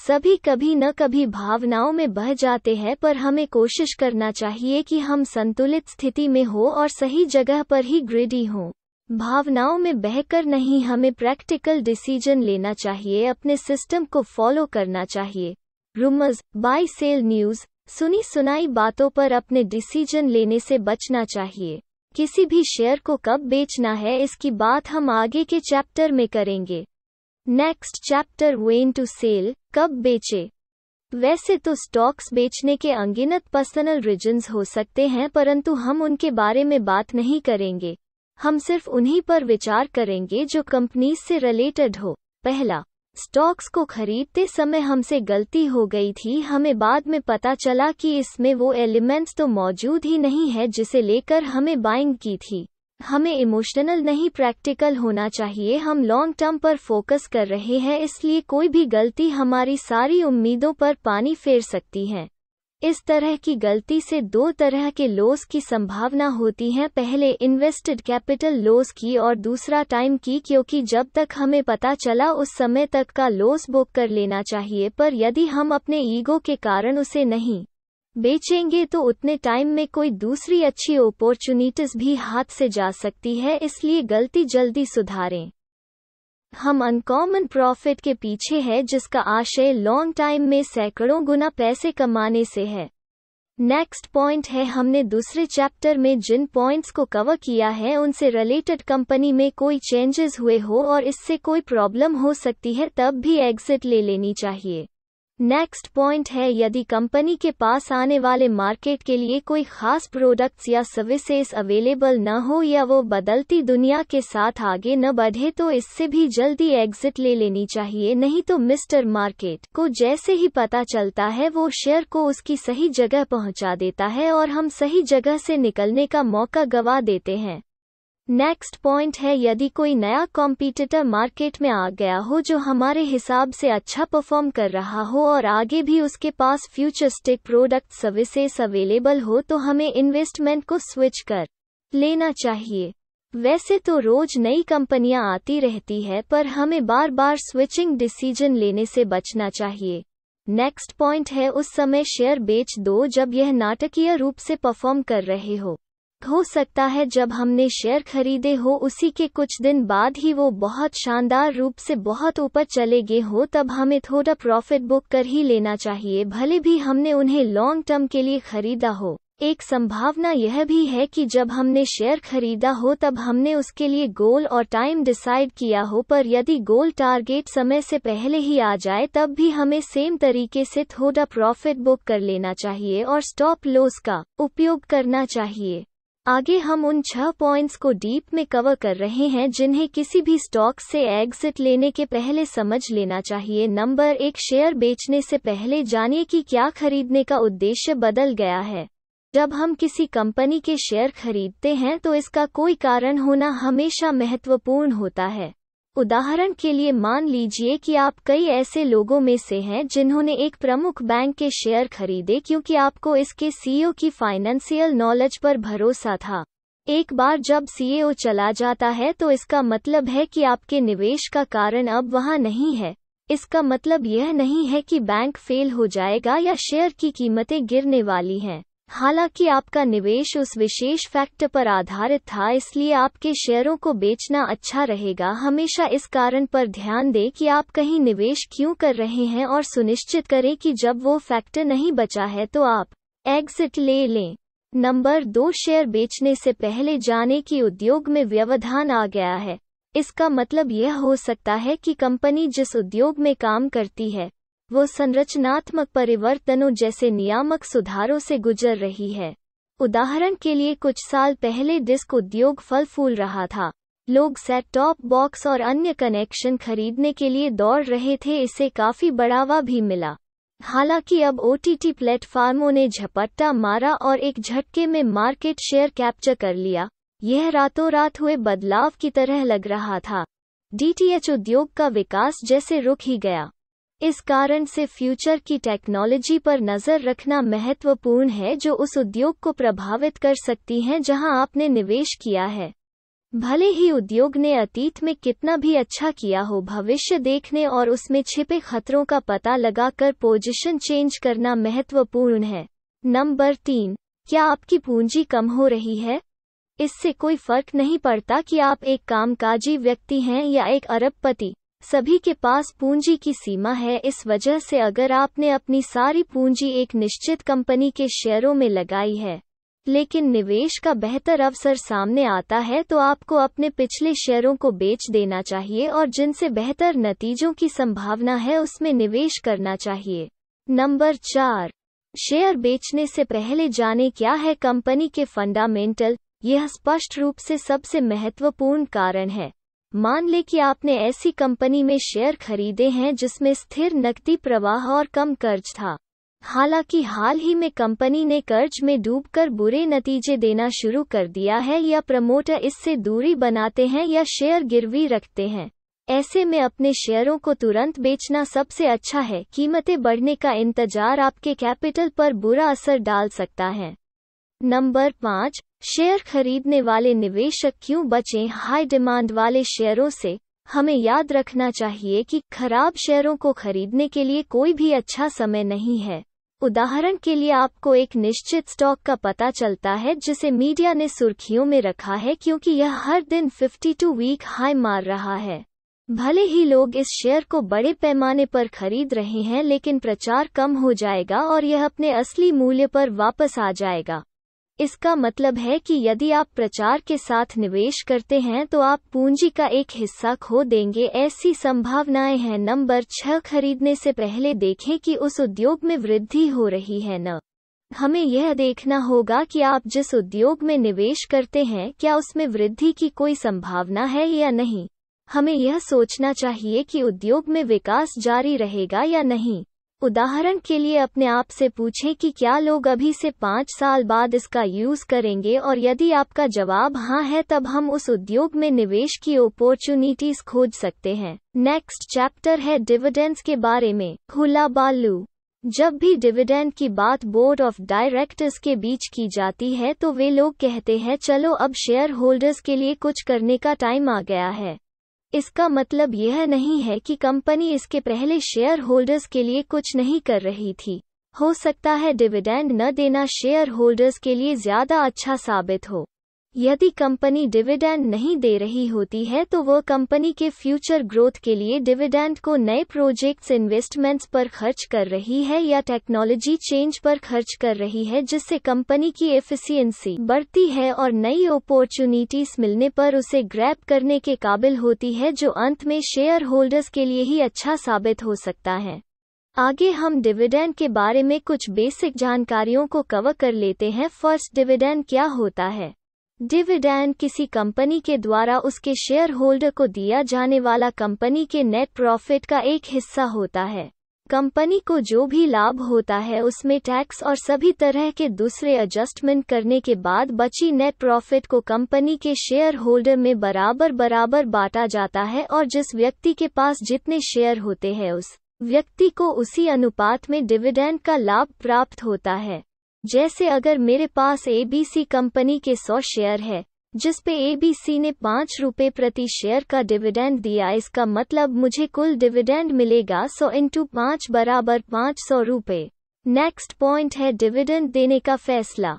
Speaker 1: सभी कभी न कभी भावनाओं में बह जाते हैं पर हमें कोशिश करना चाहिए कि हम संतुलित स्थिति में हो और सही जगह पर ही ग्रेडी हों भावनाओं में बहकर नहीं हमें प्रैक्टिकल डिसीजन लेना चाहिए अपने सिस्टम को फॉलो करना चाहिए रूमर्स बाय सेल न्यूज सुनी सुनाई बातों पर अपने डिसीजन लेने से बचना चाहिए किसी भी शेयर को कब बेचना है इसकी बात हम आगे के चैप्टर में करेंगे next chapter when to sell कब बेचे वैसे तो स्टॉक्स बेचने के अंगिनत पर्सनल रीजन्स हो सकते हैं परंतु हम उनके बारे में बात नहीं करेंगे हम सिर्फ उन्हीं पर विचार करेंगे जो कंपनीज से रिलेटेड हो पहला स्टॉक्स को खरीदते समय हमसे गलती हो गई थी हमें बाद में पता चला कि इसमें वो एलिमेंट्स तो मौजूद ही नहीं है जिसे लेकर हमें बाइंग की थी हमें इमोशनल नहीं प्रैक्टिकल होना चाहिए हम लॉन्ग टर्म पर फोकस कर रहे हैं इसलिए कोई भी गलती हमारी सारी उम्मीदों पर पानी फेर सकती है इस तरह की गलती से दो तरह के लॉस की संभावना होती है पहले इन्वेस्टेड कैपिटल लॉस की और दूसरा टाइम की क्योंकि जब तक हमें पता चला उस समय तक का लॉस बुक कर लेना चाहिए पर यदि हम अपने ईगो के कारण उसे नहीं बेचेंगे तो उतने टाइम में कोई दूसरी अच्छी अपॉर्चुनिटीज भी हाथ से जा सकती है इसलिए गलती जल्दी सुधारें हम अनकॉमन प्रॉफिट के पीछे है जिसका आशय लॉन्ग टाइम में सैकड़ों गुना पैसे कमाने से है नेक्स्ट पॉइंट है हमने दूसरे चैप्टर में जिन पॉइंट्स को कवर किया है उनसे रिलेटेड कंपनी में कोई चेंजेस हुए हो और इससे कोई प्रॉब्लम हो सकती है तब भी एग्जिट ले लेनी चाहिए नेक्स्ट पॉइंट है यदि कंपनी के पास आने वाले मार्केट के लिए कोई खास प्रोडक्ट्स या सर्विसेज अवेलेबल न हो या वो बदलती दुनिया के साथ आगे न बढ़े तो इससे भी जल्दी एग्जिट ले लेनी चाहिए नहीं तो मिस्टर मार्केट को जैसे ही पता चलता है वो शेयर को उसकी सही जगह पहुंचा देता है और हम सही जगह से निकलने का मौका गवा देते हैं नेक्स्ट पॉइंट है यदि कोई नया कॉम्पिटिटर मार्केट में आ गया हो जो हमारे हिसाब से अच्छा परफॉर्म कर रहा हो और आगे भी उसके पास फ्यूचरिस्टिक प्रोडक्ट सर्विसेस अवेलेबल हो तो हमें इन्वेस्टमेंट को स्विच कर लेना चाहिए वैसे तो रोज नई कंपनियां आती रहती है पर हमें बार बार स्विचिंग डिसीजन लेने से बचना चाहिए नेक्स्ट पॉइंट है उस समय शेयर बेच दो जब यह नाटकीय रूप से परफॉर्म कर रहे हो हो सकता है जब हमने शेयर खरीदे हो उसी के कुछ दिन बाद ही वो बहुत शानदार रूप से बहुत ऊपर चले गए हो तब हमें थोड़ा प्रॉफिट बुक कर ही लेना चाहिए भले भी हमने उन्हें लॉन्ग टर्म के लिए खरीदा हो एक संभावना यह भी है कि जब हमने शेयर खरीदा हो तब हमने उसके लिए गोल और टाइम डिसाइड किया हो पर यदि गोल टारगेट समय से पहले ही आ जाए तब भी हमें सेम तरीके से थोड़ा प्रॉफिट बुक कर लेना चाहिए और स्टॉप लॉस का उपयोग करना चाहिए आगे हम उन छह पॉइंट्स को डीप में कवर कर रहे हैं जिन्हें किसी भी स्टॉक से एग्जिट लेने के पहले समझ लेना चाहिए नंबर एक शेयर बेचने से पहले जानिए कि क्या खरीदने का उद्देश्य बदल गया है जब हम किसी कंपनी के शेयर खरीदते हैं तो इसका कोई कारण होना हमेशा महत्वपूर्ण होता है उदाहरण के लिए मान लीजिए कि आप कई ऐसे लोगों में से हैं जिन्होंने एक प्रमुख बैंक के शेयर खरीदे क्योंकि आपको इसके सीईओ e की फाइनेंशियल नॉलेज पर भरोसा था एक बार जब सीईओ e चला जाता है तो इसका मतलब है कि आपके निवेश का कारण अब वहां नहीं है इसका मतलब यह नहीं है कि बैंक फेल हो जाएगा या शेयर की कीमतें गिरने वाली हैं हालांकि आपका निवेश उस विशेष फैक्टर पर आधारित था इसलिए आपके शेयरों को बेचना अच्छा रहेगा हमेशा इस कारण पर ध्यान दें कि आप कहीं निवेश क्यों कर रहे हैं और सुनिश्चित करें कि जब वो फैक्टर नहीं बचा है तो आप एग्जिट ले लें नंबर दो शेयर बेचने से पहले जाने की उद्योग में व्यवधान आ गया है इसका मतलब यह हो सकता है कि कंपनी जिस उद्योग में काम करती है वो संरचनात्मक परिवर्तनों जैसे नियामक सुधारों से गुजर रही है उदाहरण के लिए कुछ साल पहले डिस्क उद्योग फल फूल रहा था लोग सेट टॉप बॉक्स और अन्य कनेक्शन खरीदने के लिए दौड़ रहे थे इसे काफी बढ़ावा भी मिला हालांकि अब ओटीटी प्लेटफार्मों ने झपट्टा मारा और एक झटके में मार्केट शेयर कैप्चर कर लिया यह रातों रात हुए बदलाव की तरह लग रहा था डीटीएच उद्योग का विकास जैसे रुक ही गया इस कारण से फ्यूचर की टेक्नोलॉजी पर नज़र रखना महत्वपूर्ण है जो उस उद्योग को प्रभावित कर सकती हैं जहां आपने निवेश किया है भले ही उद्योग ने अतीत में कितना भी अच्छा किया हो भविष्य देखने और उसमें छिपे खतरों का पता लगाकर पोजीशन चेंज करना महत्वपूर्ण है नंबर तीन क्या आपकी पूंजी कम हो रही है इससे कोई फर्क नहीं पड़ता कि आप एक कामकाजी व्यक्ति हैं या एक अरबपति सभी के पास पूंजी की सीमा है इस वजह से अगर आपने अपनी सारी पूंजी एक निश्चित कंपनी के शेयरों में लगाई है लेकिन निवेश का बेहतर अवसर सामने आता है तो आपको अपने पिछले शेयरों को बेच देना चाहिए और जिनसे बेहतर नतीजों की संभावना है उसमें निवेश करना चाहिए नंबर चार शेयर बेचने से पहले जाने क्या है कंपनी के फंडामेंटल यह स्पष्ट रूप से सबसे महत्वपूर्ण कारण है मान लें कि आपने ऐसी कंपनी में शेयर खरीदे हैं जिसमें स्थिर नकदी प्रवाह और कम कर्ज था हालांकि हाल ही में कंपनी ने कर्ज में डूबकर बुरे नतीजे देना शुरू कर दिया है या प्रमोटर इससे दूरी बनाते हैं या शेयर गिरवी रखते हैं ऐसे में अपने शेयरों को तुरंत बेचना सबसे अच्छा है कीमतें बढ़ने का इंतजार आपके कैपिटल पर बुरा असर डाल सकता है नंबर पाँच शेयर खरीदने वाले निवेशक क्यों बचें हाई डिमांड वाले शेयरों से हमें याद रखना चाहिए कि खराब शेयरों को खरीदने के लिए कोई भी अच्छा समय नहीं है उदाहरण के लिए आपको एक निश्चित स्टॉक का पता चलता है जिसे मीडिया ने सुर्खियों में रखा है क्योंकि यह हर दिन 52 वीक हाई मार रहा है भले ही लोग इस शेयर को बड़े पैमाने पर खरीद रहे हैं लेकिन प्रचार कम हो जाएगा और यह अपने असली मूल्य पर वापस आ जाएगा इसका मतलब है कि यदि आप प्रचार के साथ निवेश करते हैं तो आप पूंजी का एक हिस्सा खो देंगे ऐसी संभावनाएं हैं नंबर छह खरीदने से पहले देखें कि उस उद्योग में वृद्धि हो रही है न हमें यह देखना होगा कि आप जिस उद्योग में निवेश करते हैं क्या उसमें वृद्धि की कोई संभावना है या नहीं हमें यह सोचना चाहिए कि उद्योग में विकास जारी रहेगा या नहीं उदाहरण के लिए अपने आप से पूछें कि क्या लोग अभी से पाँच साल बाद इसका यूज करेंगे और यदि आपका जवाब हाँ है तब हम उस उद्योग में निवेश की अपॉर्चुनिटीज खोज सकते हैं नेक्स्ट चैप्टर है डिविडेंड्स के बारे में हुला बालू जब भी डिविडेंड की बात बोर्ड ऑफ डायरेक्टर्स के बीच की जाती है तो वे लोग कहते हैं चलो अब शेयर होल्डर्स के लिए कुछ करने का टाइम आ गया है इसका मतलब यह नहीं है कि कंपनी इसके पहले शेयर होल्डर्स के लिए कुछ नहीं कर रही थी हो सकता है डिविडेंड न देना शेयर होल्डर्स के लिए ज्यादा अच्छा साबित हो यदि कंपनी डिविडेंड नहीं दे रही होती है तो वह कंपनी के फ्यूचर ग्रोथ के लिए डिविडेंड को नए प्रोजेक्ट्स इन्वेस्टमेंट्स पर खर्च कर रही है या टेक्नोलॉजी चेंज पर खर्च कर रही है जिससे कंपनी की एफिशिएंसी बढ़ती है और नई अपॉर्चुनिटीज मिलने पर उसे ग्रैब करने के काबिल होती है जो अंत में शेयर होल्डर्स के लिए ही अच्छा साबित हो सकता है आगे हम डिविडेंड के बारे में कुछ बेसिक जानकारियों को कवर कर लेते हैं फर्स्ट डिविडेंड क्या होता है डिविडेंड किसी कंपनी के द्वारा उसके शेयर होल्डर को दिया जाने वाला कंपनी के नेट प्रॉफिट का एक हिस्सा होता है कंपनी को जो भी लाभ होता है उसमें टैक्स और सभी तरह के दूसरे एडजस्टमेंट करने के बाद बची नेट प्रॉफिट को कंपनी के शेयर होल्डर में बराबर बराबर बांटा जाता है और जिस व्यक्ति के पास जितने शेयर होते हैं उस व्यक्ति को उसी अनुपात में डिविडेंड का लाभ प्राप्त होता है जैसे अगर मेरे पास एबीसी कंपनी के 100 शेयर है जिस पे एबीसी ने पाँच रूपए प्रति शेयर का डिविडेंड दिया इसका मतलब मुझे कुल डिविडेंड मिलेगा 100 इंटू पाँच बराबर पाँच सौ रुपये नेक्स्ट पॉइंट है डिविडेंड देने का फैसला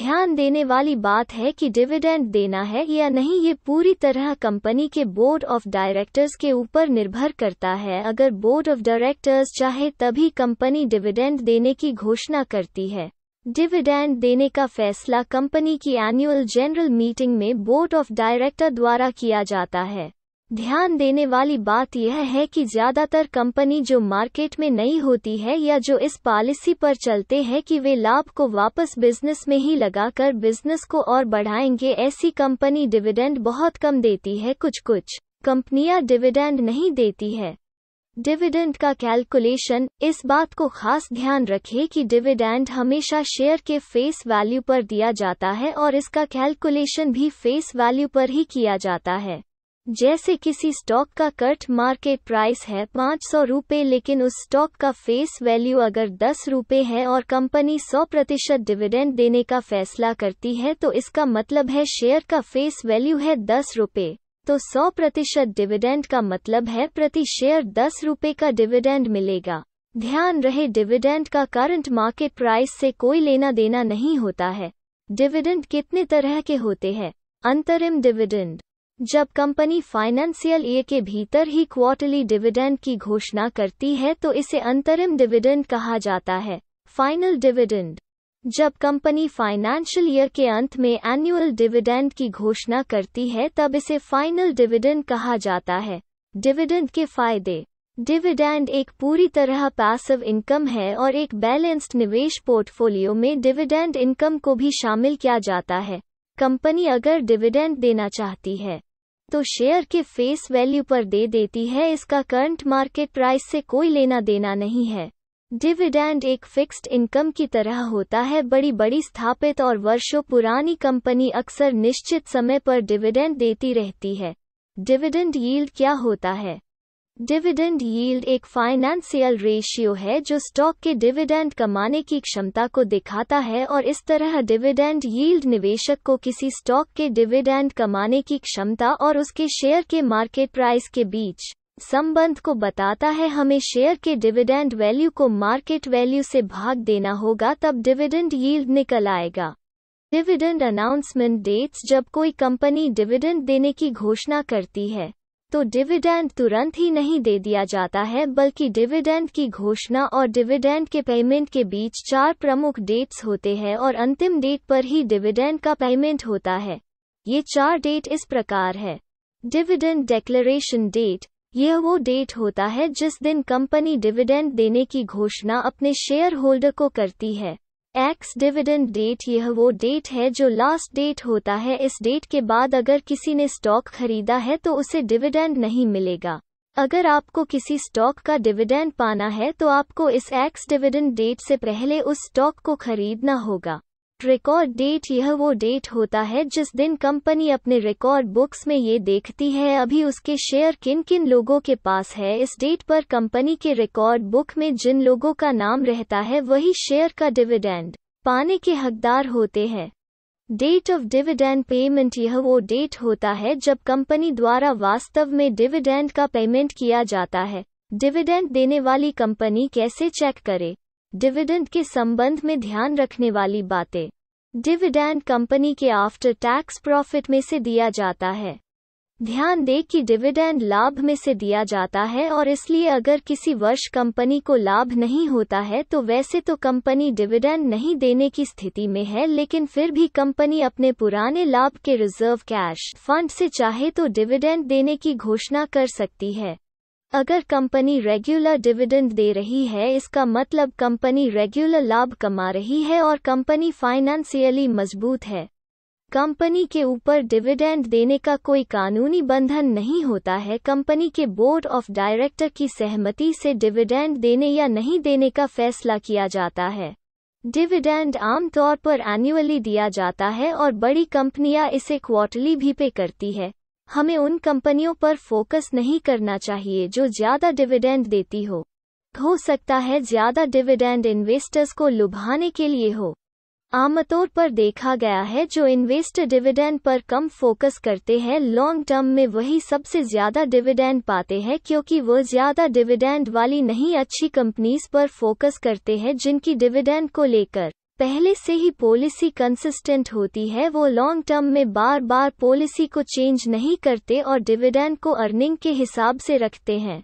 Speaker 1: ध्यान देने वाली बात है कि डिविडेंड देना है या नहीं ये पूरी तरह कंपनी के बोर्ड ऑफ डायरेक्टर्स के ऊपर निर्भर करता है अगर बोर्ड ऑफ डायरेक्टर्स चाहे तभी कंपनी डिविडेंड देने की घोषणा करती है डिविडेंड देने का फैसला कंपनी की एनुअल जनरल मीटिंग में बोर्ड ऑफ डायरेक्टर द्वारा किया जाता है ध्यान देने वाली बात यह है कि ज्यादातर कंपनी जो मार्केट में नहीं होती है या जो इस पॉलिसी पर चलते हैं कि वे लाभ को वापस बिजनेस में ही लगाकर बिजनेस को और बढ़ाएंगे ऐसी कंपनी डिविडेंड बहुत कम देती है कुछ कुछ कंपनियां डिविडेंड नहीं देती है डिविडेंड का कैलकुलेशन इस बात को खास ध्यान रखें कि डिविडेंड हमेशा शेयर के फेस वैल्यू पर दिया जाता है और इसका कैलकुलेशन भी फेस वैल्यू पर ही किया जाता है जैसे किसी स्टॉक का कट मार्केट प्राइस है पाँच सौ रूपए लेकिन उस स्टॉक का फेस वैल्यू अगर दस रूपए है और कंपनी सौ प्रतिशत डिविडेंड देने का फैसला करती है तो इसका मतलब है शेयर का फेस वैल्यू है दस रूपए तो 100 प्रतिशत डिविडेंड का मतलब है प्रति शेयर दस रुपये का डिविडेंड मिलेगा ध्यान रहे डिविडेंड का करंट मार्केट प्राइस से कोई लेना देना नहीं होता है डिविडेंड कितने तरह के होते हैं अंतरिम डिविडेंड जब कंपनी फाइनेंशियल ईयर के भीतर ही क्वार्टरली डिविडेंड की घोषणा करती है तो इसे अंतरिम डिविडेंड कहा जाता है फाइनल डिविडेंड जब कंपनी फाइनेंशियल ईयर के अंत में एनुअल डिविडेंड की घोषणा करती है तब इसे फाइनल डिविडेंड कहा जाता है डिविडेंड के फायदे डिविडेंड एक पूरी तरह पैसिव इनकम है और एक बैलेंस्ड निवेश पोर्टफोलियो में डिविडेंड इनकम को भी शामिल किया जाता है कंपनी अगर डिविडेंड देना चाहती है तो शेयर के फेस वैल्यू पर दे देती है इसका करंट मार्केट प्राइस से कोई लेना देना नहीं है डिविडेंड एक फिक्स्ड इनकम की तरह होता है बड़ी बड़ी स्थापित और वर्षों पुरानी कंपनी अक्सर निश्चित समय पर डिविडेंड देती रहती है डिविडेंड यील्ड क्या होता है डिविडेंड यील्ड एक फाइनेंशियल रेशियो है जो स्टॉक के डिविडेंड कमाने की क्षमता को दिखाता है और इस तरह डिविडेंड यील्ड निवेशक को किसी स्टॉक के डिविडेंड कमाने की क्षमता और उसके शेयर के मार्केट प्राइस के बीच संबंध को बताता है हमें शेयर के डिविडेंड वैल्यू को मार्केट वैल्यू से भाग देना होगा तब डिविडेंड यील्ड निकल आएगा डिविडेंड अनाउंसमेंट डेट्स जब कोई कंपनी डिविडेंड देने की घोषणा करती है तो डिविडेंड तुरंत ही नहीं दे दिया जाता है बल्कि डिविडेंड की घोषणा और डिविडेंड के पेमेंट के बीच चार प्रमुख डेट्स होते हैं और अंतिम डेट पर ही डिविडेंड का पेमेंट होता है ये चार डेट इस प्रकार है डिविडेंड डेक्लेशन डेट यह वो डेट होता है जिस दिन कंपनी डिविडेंड देने की घोषणा अपने शेयर होल्डर को करती है एक्स डिविडेंड डेट यह वो डेट है जो लास्ट डेट होता है इस डेट के बाद अगर किसी ने स्टॉक खरीदा है तो उसे डिविडेंड नहीं मिलेगा अगर आपको किसी स्टॉक का डिविडेंड पाना है तो आपको इस एक्स डिविडेंड डेट से पहले उस स्टॉक को खरीदना होगा रिकॉर्ड डेट यह वो डेट होता है जिस दिन कंपनी अपने रिकॉर्ड बुक्स में ये देखती है अभी उसके शेयर किन किन लोगों के पास है इस डेट पर कंपनी के रिकॉर्ड बुक में जिन लोगों का नाम रहता है वही शेयर का डिविडेंड पाने के हकदार होते हैं डेट ऑफ डिविडेंड पेमेंट यह वो डेट होता है जब कंपनी द्वारा वास्तव में डिविडेंड का पेमेंट किया जाता है डिविडेंड देने वाली कंपनी कैसे चेक करे डिविडेंड के संबंध में ध्यान रखने वाली बातें डिविडेंड कंपनी के आफ्टर टैक्स प्रॉफिट में से दिया जाता है ध्यान दें कि डिविडेंड लाभ में से दिया जाता है और इसलिए अगर किसी वर्ष कंपनी को लाभ नहीं होता है तो वैसे तो कंपनी डिविडेंड नहीं देने की स्थिति में है लेकिन फिर भी कंपनी अपने पुराने लाभ के रिजर्व कैश फंड से चाहे तो डिविडेंड देने की घोषणा कर सकती है अगर कंपनी रेगुलर डिविडेंड दे रही है इसका मतलब कंपनी रेगुलर लाभ कमा रही है और कंपनी फाइनेंशियली मजबूत है कंपनी के ऊपर डिविडेंड देने का कोई कानूनी बंधन नहीं होता है कंपनी के बोर्ड ऑफ डायरेक्टर की सहमति से डिविडेंड देने या नहीं देने का फैसला किया जाता है डिविडेंड आमतौर पर एनुअली दिया जाता है और बड़ी कंपनियां इसे क्वार्टरली भी पे करती है हमें उन कंपनियों पर फोकस नहीं करना चाहिए जो ज्यादा डिविडेंड देती हो हो सकता है ज्यादा डिविडेंड इन्वेस्टर्स को लुभाने के लिए हो आमतौर पर देखा गया है जो इन्वेस्टर डिविडेंड पर कम फोकस करते हैं लॉन्ग टर्म में वही सबसे ज्यादा डिविडेंड पाते हैं क्योंकि वह ज्यादा डिविडेंड वाली नहीं अच्छी कंपनीज पर फोकस करते हैं जिनकी डिविडेंड को लेकर पहले से ही पॉलिसी कंसिस्टेंट होती है वो लॉन्ग टर्म में बार बार पॉलिसी को चेंज नहीं करते और डिविडेंड को अर्निंग के हिसाब से रखते हैं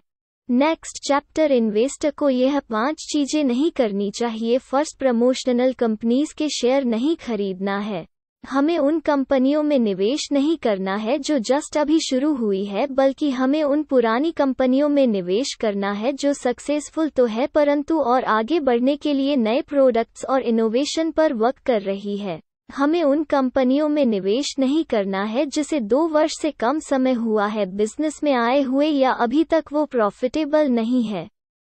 Speaker 1: नेक्स्ट चैप्टर इन्वेस्टर को यह पांच चीजें नहीं करनी चाहिए फर्स्ट प्रमोशनल कंपनीज के शेयर नहीं खरीदना है हमें उन कंपनियों में निवेश नहीं करना है जो जस्ट अभी शुरू हुई है बल्कि हमें उन पुरानी कंपनियों में निवेश करना है जो सक्सेसफुल तो है परंतु और आगे बढ़ने के लिए नए प्रोडक्ट्स और इनोवेशन पर वर्क कर रही है हमें उन कंपनियों में निवेश नहीं करना है जिसे दो वर्ष से कम समय हुआ है बिजनेस में आए हुए या अभी तक वो प्रॉफिटेबल नहीं है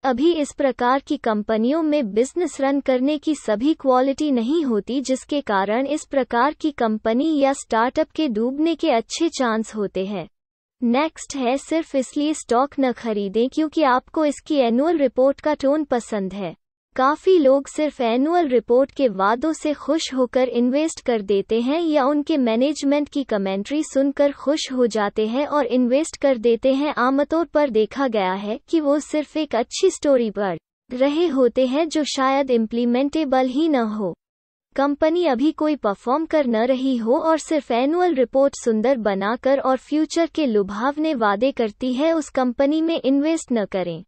Speaker 1: अभी इस प्रकार की कंपनियों में बिजनेस रन करने की सभी क्वालिटी नहीं होती जिसके कारण इस प्रकार की कंपनी या स्टार्टअप के डूबने के अच्छे चांस होते हैं नेक्स्ट है सिर्फ इसलिए स्टॉक न खरीदें क्योंकि आपको इसकी एनुअल रिपोर्ट का टोन पसंद है काफी लोग सिर्फ एनुअल रिपोर्ट के वादों से खुश होकर इन्वेस्ट कर देते हैं या उनके मैनेजमेंट की कमेंट्री सुनकर खुश हो जाते हैं और इन्वेस्ट कर देते हैं आमतौर पर देखा गया है कि वो सिर्फ एक अच्छी स्टोरी पर रहे होते हैं जो शायद इम्प्लीमेंटेबल ही न हो कंपनी अभी कोई परफॉर्म कर न रही हो और सिर्फ एनुअल रिपोर्ट सुंदर बनाकर और फ्यूचर के लुभावने वादे करती है उस कंपनी में इन्वेस्ट न करें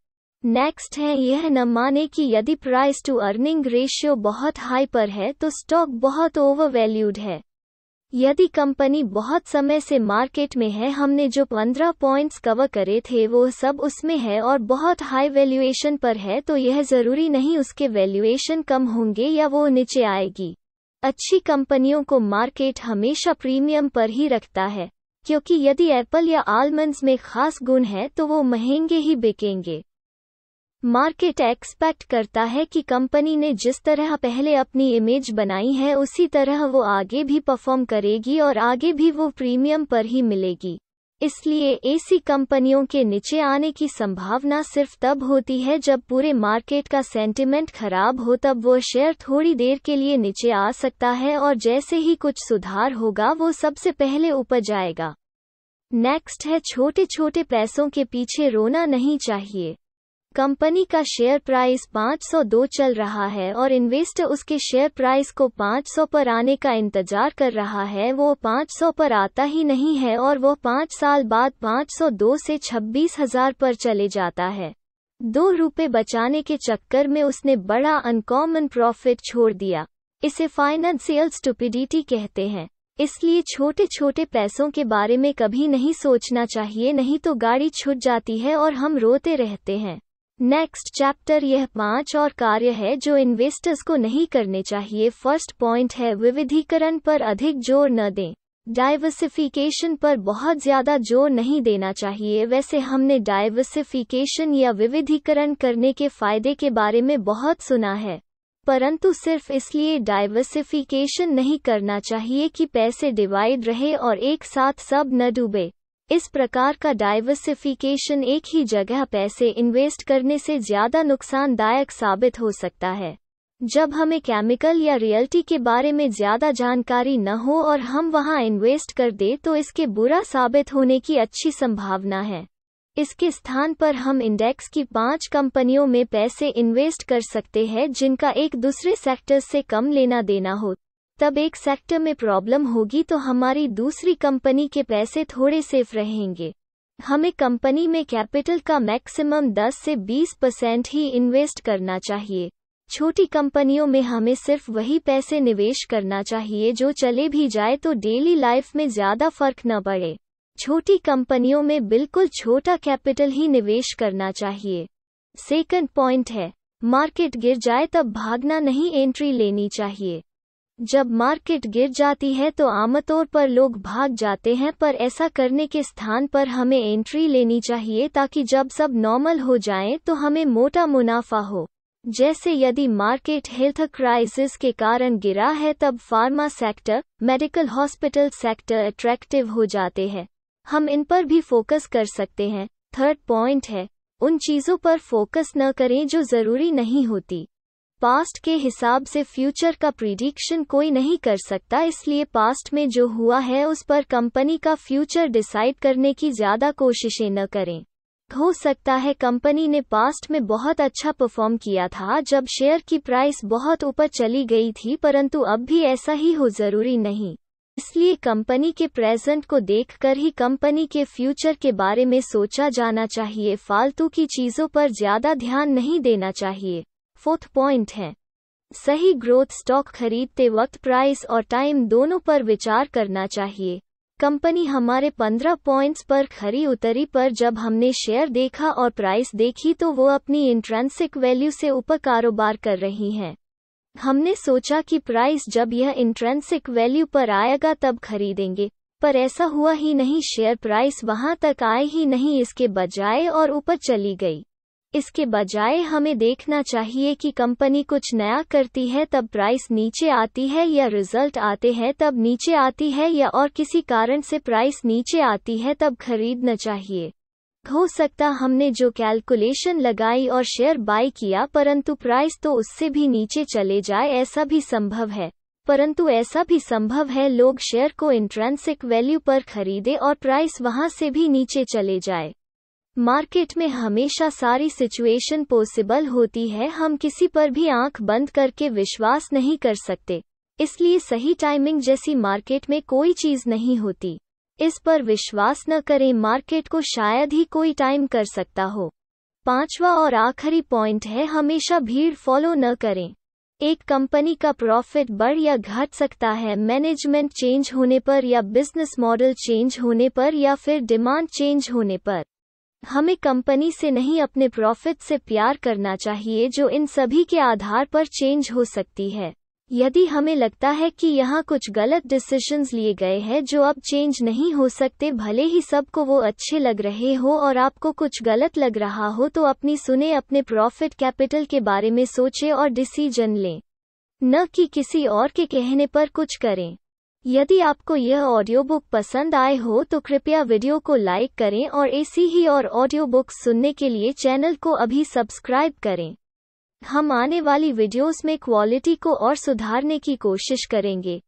Speaker 1: नेक्स्ट है यह न माने कि यदि प्राइस टू अर्निंग रेशियो बहुत हाई पर है तो स्टॉक बहुत ओवरवैल्यूड है यदि कंपनी बहुत समय से मार्केट में है हमने जो 15 पॉइंट्स कवर करे थे वो सब उसमें है और बहुत हाई वैल्यूएशन पर है तो यह जरूरी नहीं उसके वैल्यूएशन कम होंगे या वो नीचे आएगी अच्छी कंपनियों को मार्केट हमेशा प्रीमियम पर ही रखता है क्योंकि यदि एप्पल या आलमंड्स में खास गुण है तो वो महंगे ही बिकेंगे मार्केट एक्सपेक्ट करता है कि कंपनी ने जिस तरह पहले अपनी इमेज बनाई है उसी तरह वो आगे भी परफॉर्म करेगी और आगे भी वो प्रीमियम पर ही मिलेगी इसलिए एसी कंपनियों के नीचे आने की संभावना सिर्फ तब होती है जब पूरे मार्केट का सेंटिमेंट खराब हो तब वो शेयर थोड़ी देर के लिए नीचे आ सकता है और जैसे ही कुछ सुधार होगा वो सबसे पहले ऊपर जाएगा नेक्स्ट है छोटे छोटे पैसों के पीछे रोना नहीं चाहिए कंपनी का शेयर प्राइस 502 चल रहा है और इन्वेस्टर उसके शेयर प्राइस को 500 पर आने का इंतजार कर रहा है वो 500 पर आता ही नहीं है और वो पाँच साल बाद 502 से छब्बीस हजार पर चले जाता है दो रुपए बचाने के चक्कर में उसने बड़ा अनकॉमन प्रॉफिट छोड़ दिया इसे फाइनेंशियल स्टुपिडिटी कहते हैं इसलिए छोटे छोटे पैसों के बारे में कभी नहीं सोचना चाहिए नहीं तो गाड़ी छूट जाती है और हम रोते रहते हैं नेक्स्ट चैप्टर यह पांच और कार्य है जो इन्वेस्टर्स को नहीं करने चाहिए फर्स्ट पॉइंट है विविधीकरण पर अधिक जोर न दें डाइवर्सिफिकेशन पर बहुत ज्यादा जोर नहीं देना चाहिए वैसे हमने डाइवर्सिफिकेशन या विविधीकरण करने के फायदे के बारे में बहुत सुना है परंतु सिर्फ इसलिए डाइवर्सिफिकेशन नहीं करना चाहिए कि पैसे डिवाइड रहे और एक साथ सब न डूबे इस प्रकार का डाइवर्सिफिकेशन एक ही जगह पैसे इन्वेस्ट करने से ज्यादा नुकसानदायक साबित हो सकता है जब हमें केमिकल या रियल्टी के बारे में ज्यादा जानकारी न हो और हम वहां इन्वेस्ट कर दे तो इसके बुरा साबित होने की अच्छी संभावना है इसके स्थान पर हम इंडेक्स की पांच कंपनियों में पैसे इन्वेस्ट कर सकते हैं जिनका एक दूसरे सेक्टर से कम लेना देना हो तब एक सेक्टर में प्रॉब्लम होगी तो हमारी दूसरी कंपनी के पैसे थोड़े सेफ रहेंगे हमें कंपनी में कैपिटल का मैक्सिमम 10 से 20 परसेंट ही इन्वेस्ट करना चाहिए छोटी कंपनियों में हमें सिर्फ वही पैसे निवेश करना चाहिए जो चले भी जाए तो डेली लाइफ में ज़्यादा फर्क न पड़े छोटी कंपनियों में बिल्कुल छोटा कैपिटल ही निवेश करना चाहिए सेकंड पॉइंट है मार्केट गिर जाए तब भागना नहीं एंट्री लेनी चाहिए जब मार्केट गिर जाती है तो आमतौर पर लोग भाग जाते हैं पर ऐसा करने के स्थान पर हमें एंट्री लेनी चाहिए ताकि जब सब नॉर्मल हो जाए तो हमें मोटा मुनाफा हो जैसे यदि मार्केट हेल्थ क्राइसिस के कारण गिरा है तब pharma sector medical hospital sector attractive हो जाते हैं हम इन पर भी फोकस कर सकते हैं थर्ड पॉइंट है उन चीज़ों पर फोकस न करें जो ज़रूरी नहीं होती पास्ट के हिसाब से फ्यूचर का प्रिडिक्शन कोई नहीं कर सकता इसलिए पास्ट में जो हुआ है उस पर कंपनी का फ्यूचर डिसाइड करने की ज़्यादा कोशिशें न करें हो सकता है कंपनी ने पास्ट में बहुत अच्छा परफॉर्म किया था जब शेयर की प्राइस बहुत ऊपर चली गई थी परंतु अब भी ऐसा ही हो जरूरी नहीं इसलिए कंपनी के प्रेजेंट को देखकर ही कंपनी के फ्यूचर के बारे में सोचा जाना चाहिए फालतू की चीज़ों पर ज़्यादा ध्यान नहीं देना चाहिए फोर्थ पॉइंट है सही ग्रोथ स्टॉक खरीदते वक्त प्राइस और टाइम दोनों पर विचार करना चाहिए कंपनी हमारे 15 पॉइंट्स पर खरी उतरी पर जब हमने शेयर देखा और प्राइस देखी तो वो अपनी इंट्रेंसिक वैल्यू से ऊपर कारोबार कर रही हैं हमने सोचा कि प्राइस जब यह इंट्रेंसिक वैल्यू पर आएगा तब खरीदेंगे पर ऐसा हुआ ही नहीं शेयर प्राइस वहां तक आए ही नहीं इसके बजाय और ऊपर चली गई इसके बजाय हमें देखना चाहिए कि कंपनी कुछ नया करती है तब प्राइस नीचे आती है या रिजल्ट आते हैं तब नीचे आती है या और किसी कारण से प्राइस नीचे आती है तब खरीदना चाहिए हो सकता हमने जो कैलकुलेशन लगाई और शेयर बाय किया परंतु प्राइस तो उससे भी नीचे चले जाए ऐसा भी संभव है परंतु ऐसा भी संभव है लोग शेयर को इंट्रेंसिक वैल्यू पर खरीदे और प्राइस वहां से भी नीचे चले जाए मार्केट में हमेशा सारी सिचुएशन पॉसिबल होती है हम किसी पर भी आंख बंद करके विश्वास नहीं कर सकते इसलिए सही टाइमिंग जैसी मार्केट में कोई चीज नहीं होती इस पर विश्वास न करें मार्केट को शायद ही कोई टाइम कर सकता हो पांचवा और आखिरी पॉइंट है हमेशा भीड़ फॉलो न करें एक कंपनी का प्रॉफिट बढ़ या घट सकता है मैनेजमेंट चेंज होने पर या बिजनेस मॉडल चेंज होने पर या फिर डिमांड चेंज होने पर हमें कंपनी से नहीं अपने प्रॉफिट से प्यार करना चाहिए जो इन सभी के आधार पर चेंज हो सकती है यदि हमें लगता है कि यहाँ कुछ गलत डिसीजंस लिए गए हैं जो अब चेंज नहीं हो सकते भले ही सबको वो अच्छे लग रहे हो और आपको कुछ गलत लग रहा हो तो अपनी सुने अपने प्रॉफिट कैपिटल के बारे में सोचें और डिसीजन लें न कि किसी और के कहने पर कुछ करें यदि आपको यह ऑडियो बुक पसंद आए हो तो कृपया वीडियो को लाइक करें और ऐसी ही और ऑडियो बुक सुनने के लिए चैनल को अभी सब्सक्राइब करें हम आने वाली वीडियोस में क्वालिटी को और सुधारने की कोशिश करेंगे